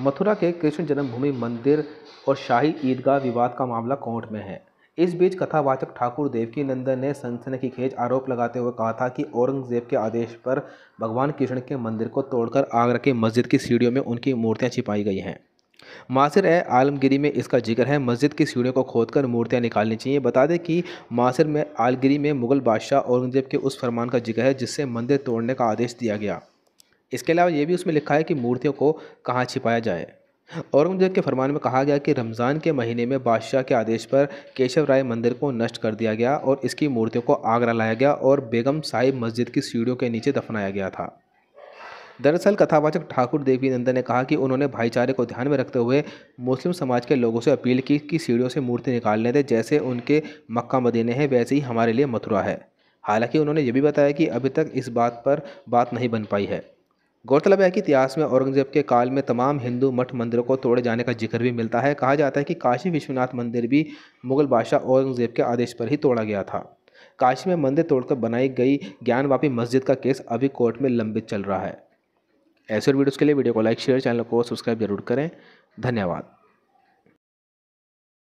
मथुरा के कृष्ण जन्मभूमि मंदिर और शाही ईदगाह विवाद का मामला कोर्ट में है इस बीच कथावाचक ठाकुर देवकी नंदन ने सनसनी की खेज आरोप लगाते हुए कहा था कि औरंगजेब के आदेश पर भगवान कृष्ण के मंदिर को तोड़कर आगरा के मस्जिद की सीढ़ियों में उनकी मूर्तियां छिपाई गई हैं मासिर ए आलमगिरी में इसका जिक्र है मस्जिद की सीढ़ियों को खोदकर मूर्तियां निकालनी चाहिए बता दें कि मासिर में आलगिरी में मुगल बादशाह औरंगजेब के उस फरमान का जिक्र है जिससे मंदिर तोड़ने का आदेश दिया गया इसके अलावा ये भी उसमें लिखा है कि मूर्तियों को कहाँ छिपाया जाए औरंगजेब के फरमान में कहा गया कि रमज़ान के महीने में बादशाह के आदेश पर केशव राय मंदिर को नष्ट कर दिया गया और इसकी मूर्तियों को आगरा लाया गया और बेगम साहिब मस्जिद की सीढ़ियों के नीचे दफनाया गया था दरअसल कथावाचक ठाकुर देवी नंदन ने कहा कि उन्होंने भाईचारे को ध्यान में रखते हुए मुस्लिम समाज के लोगों से अपील की कि सीढ़ियों से मूर्ति निकालने दें जैसे उनके मक्का मदीने हैं वैसे ही हमारे लिए मथुरा है हालांकि उन्होंने ये भी बताया कि अभी तक इस बात पर बात नहीं बन पाई है गौरतलब है कि इतिहास में औरंगजेब के काल में तमाम हिंदू मठ मंदिरों को तोड़े जाने का जिक्र भी मिलता है कहा जाता है कि काशी विश्वनाथ मंदिर भी मुगल बादशाह औरंगजेब के आदेश पर ही तोड़ा गया था काशी में मंदिर तोड़कर बनाई गई ज्ञानवापी मस्जिद का केस अभी कोर्ट में लंबित चल रहा है ऐसे वीडियोज़ के लिए वीडियो को लाइक शेयर चैनल को सब्सक्राइब जरूर करें धन्यवाद